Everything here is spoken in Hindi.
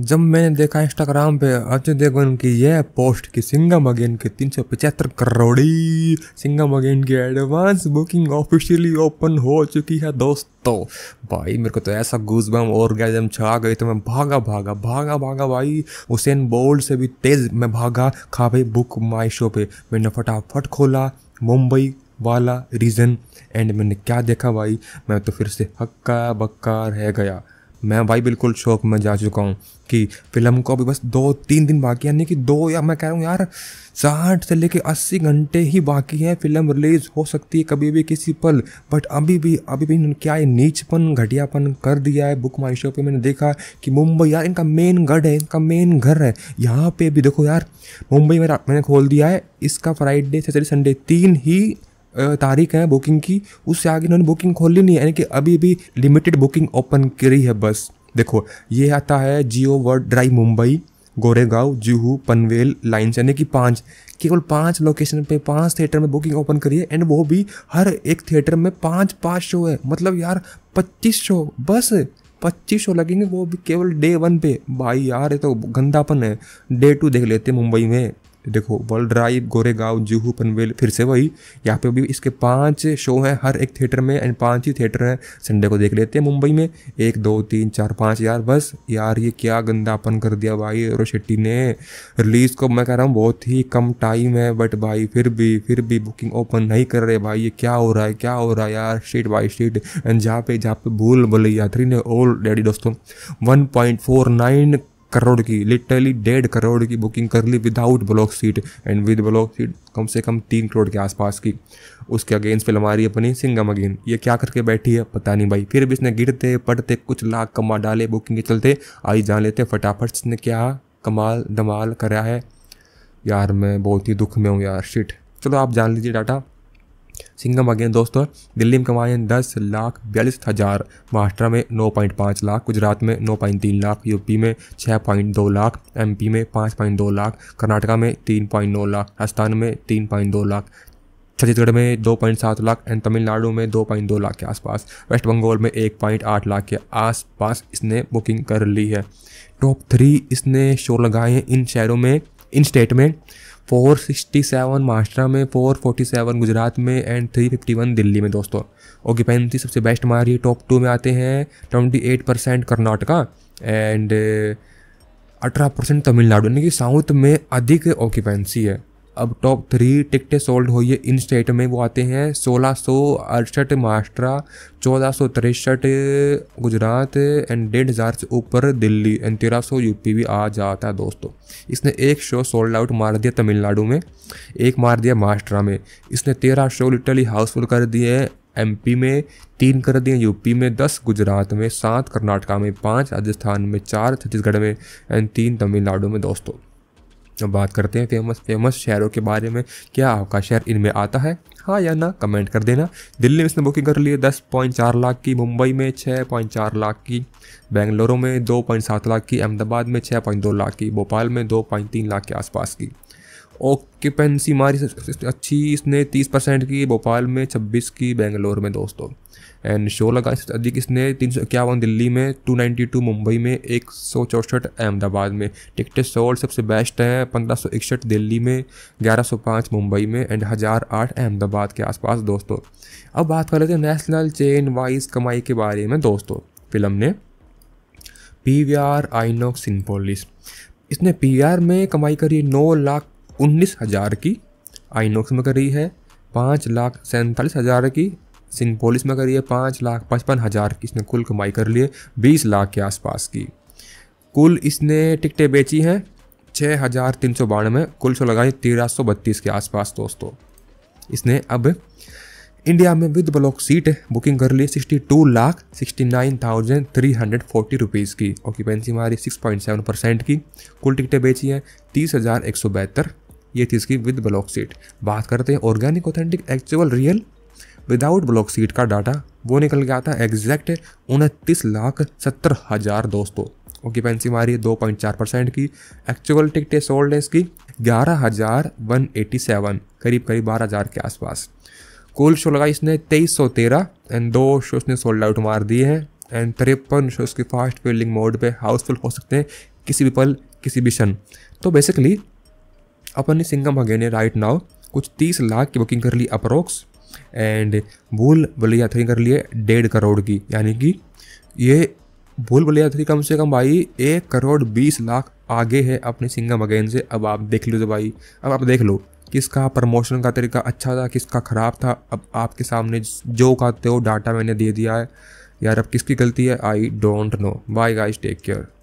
जब मैंने देखा इंस्टाग्राम पे अजय तो देवगन की यह पोस्ट की सिंगम अगेन के तीन सौ पचहत्तर करोड़ी सिंगम अगेन की एडवांस बुकिंग ऑफिशियली ओपन हो चुकी है दोस्तों भाई मेरे को तो ऐसा गुजबम और गैजम छा गई तो मैं भागा भागा भागा भागा भाई हुसैन बोल्ड से भी तेज़ मैं भागा खा भाई बुक माई शो पे मैंने फटाफट खोला मुंबई वाला रीज़न एंड मैंने क्या देखा भाई मैं तो फिर से हक्का बक्का रह गया मैं भाई बिल्कुल शौक में जा चुका हूँ कि फिल्म को अभी बस दो तीन दिन बाकी यानी कि दो या मैं कह रहा हूँ यार साठ से लेके अस्सी घंटे ही बाकी है फिल्म रिलीज़ हो सकती है कभी भी किसी पल बट अभी भी अभी भी क्या है नीचपन घटियापन कर दिया है बुक माई शो पर मैंने देखा कि मुंबई यार इनका मेन गढ़ है इनका मेन घर है यहाँ पे भी देखो यार मुंबई में मैंने खोल दिया है इसका फ्राइडे सैटरडे संडे तीन ही तारीख है बुकिंग की उससे आगे इन्होंने बुकिंग खोली नहीं है यानी कि अभी भी लिमिटेड बुकिंग ओपन करी है बस देखो ये आता है Jio world drive Mumbai Goregaon Juhu Panvel lines यानी कि पाँच केवल पाँच लोकेशन पे पांच थिएटर में बुकिंग ओपन करी है एंड वो भी हर एक थिएटर में पांच पाँच शो है मतलब यार पच्चीस शो बस पच्चीस शो लगेंगे वो भी केवल डे वन पे भाई यार ये तो गंदापन है डे टू देख लेते मुंबई में देखो वर्ल्ड ड्राइव गोरेगांव जूहू पनवेल फिर से वही यहाँ पे भी इसके पांच शो हैं हर एक थिएटर में एंड पांच ही थिएटर हैं संडे को देख लेते हैं मुंबई में एक दो तीन चार पाँच यार बस यार ये क्या गंदापन कर दिया भाई और शेट्टी ने रिलीज़ को मैं कह रहा हूँ बहुत ही कम टाइम है बट भाई फिर भी फिर भी बुकिंग ओपन नहीं कर रहे भाई ये क्या हो रहा है क्या हो रहा है यार स्ट्रीट बाई स्ट्रीट एंड जहाँ पे जहाँ पे भूल भले यात्री ने डैडी दोस्तों one point four nine crore की लिटरली डेढ़ करोड़ की बुकिंग कर ली without block seat and with block seat कम से कम तीन करोड़ के आसपास की उसके अगेंस्ट फिल्म आ रही है अपनी सिंगम अगेन ये क्या करके बैठी है पता नहीं भाई फिर भी इसने गिरते पड़ते कुछ लाख कमा डाले बुकिंग के चलते आई जान लेते फटाफट इसने क्या कमाल दमाल करा है यार मैं बहुत ही दुख में हूँ यार शिट चलो आप जान लीजिए डाटा सिंगम अगेन दोस्तों दिल्ली में कमाए हैं दस लाख बयालीस हज़ार महाराष्ट्र में नौ पॉइंट पाँच लाख गुजरात में नौ पॉइंट तीन लाख यूपी में छः पॉइंट दो लाख एमपी में पाँच पॉइंट दो लाख कर्नाटका में तीन पॉइंट नौ लाख राजस्थान में तीन पॉइंट दो लाख छत्तीसगढ़ में दो पॉइंट सात लाख एंड तमिलनाडु में दो पॉइंट दो लाख के आसपास वेस्ट बंगाल में एक पॉइंट आठ लाख के आसपास इसने बुकिंग कर ली है टॉप थ्री इसने शो लगाए हैं इन शहरों में इन स्टेट में 467 महाराष्ट्र में 447 गुजरात में एंड 351 दिल्ली में दोस्तों ओक्यूपेंसी सबसे बेस्ट हमारी टॉप टू में आते हैं 28 परसेंट कर्नाटका एंड अठारह परसेंट तमिलनाडु यानी कि साउथ में अधिक ऑक्यूपेंसी है अब टॉप थ्री टिकटें सोल्ड हुई है इन स्टेट में वो आते हैं सोलह सौ अड़सठ महाराष्ट्र चौदह सौ तिरसठ गुजरात एंड डेढ़ हज़ार से ऊपर दिल्ली एंड तेरह सौ यूपी भी आ जाता है दोस्तों इसने एक शो सोल्ड आउट मार दिया तमिलनाडु में एक मार दिया महाराष्ट्र में इसने तेरह शो लिटरली हाउसफुल कर दिए हैं एमपी में तीन कर दिए यूपी में दस गुजरात में सात कर्नाटका में पाँच राजस्थान में चार छत्तीसगढ़ में एंड तीन तमिलनाडु में दोस्तों अब बात करते हैं फेमस फेमस शहरों के बारे में क्या आपका शहर इनमें आता है हाँ या ना कमेंट कर देना दिल्ली में इसने बुकिंग कर ली है दस पॉइंट चार लाख की मुंबई में छः पॉइंट चार लाख की बेंगलुरु में दो पॉइंट सात लाख की अहमदाबाद में छः पॉइंट दो लाख की भोपाल में दो पॉइंट तीन लाख के आसपास की ऑक्यूपेंसी मारी अच्छी इसने तीस परसेंट की भोपाल में छब्बीस की बेंगलोर में दोस्तों एंड लगा का अधिक इसने तीन सौ इक्यावन दिल्ली में टू नाइन्टी टू मुंबई में एक सौ चौंसठ अहमदाबाद में टिकट सोल्ड सबसे बेस्ट है पंद्रह सौ इकसठ दिल्ली में ग्यारह सौ पाँच मुंबई में एंड हज़ार आठ अहमदाबाद के आसपास दोस्तों अब बात कर लेते हैं नेशनल चेन वाइज कमाई के बारे में दोस्तों फिल्म ने पी वी आर आइनोक्स इनपोलिस इसने पी में कमाई करी नौ लाख उन्नीस हज़ार की आइनोक्स में करी है पाँच लाख सैंतालीस हज़ार की सिंपोलिस में करी है पाँच लाख पचपन हज़ार की इसने कुल कमाई कर ली है बीस लाख के आसपास की कुल इसने टिकटें बेची हैं छः हज़ार तीन सौ बानवे कुल सो लगाई तेरह सौ बत्तीस के आसपास दोस्तों इसने अब इंडिया में विद ब्लॉक सीट बुकिंग कर ली sixty two lakh sixty nine thousand three hundred forty rupees की ऑक्यूपेंसी हमारी सिक्स पॉइंट सेवन परसेंट की कुल टिकटें बेची हैं तीस हज़ार एक सौ बहत्तर ये थी इसकी विद ब्लॉक सीट बात करते हैं organic authentic actual real without block seat का डाटा वो निकल के आता है एग्जैक्ट उनतीस लाख सत्तर हज़ार दोस्तों ऑक्यूपेंसी है दो पॉइंट चार परसेंट की एक्चुअल टिकटें सोल्ड है इसकी ग्यारह हज़ार वन एटी सेवन करीब करीब बारह हज़ार के आसपास कुल शो लगाई इसने तेईस सौ तेरह एंड दो शो इसने सोल्ड आउट मार दिए हैं एंड तिरपन शो इसके फास्ट फील्डिंग मोड पे हाउसफुल हो सकते हैं किसी भी पल किसी भी शन तो बेसिकली ने सिंगम ने राइट नाउ कुछ तीस लाख की बुकिंग कर ली अप्रोक्स एंड भूल बलिया थ्री कर लिए डेढ़ करोड़ की यानी कि ये भूल बलिया थ्री कम से कम भाई एक करोड़ बीस लाख आगे है अपने सिंगम अगेन से अब आप देख लो तो भाई अब आप देख लो किसका प्रमोशन का तरीका अच्छा था किसका ख़राब था अब आपके सामने जो कहते हो डाटा मैंने दे दिया है यार अब किसकी गलती है I don't know bye guys take care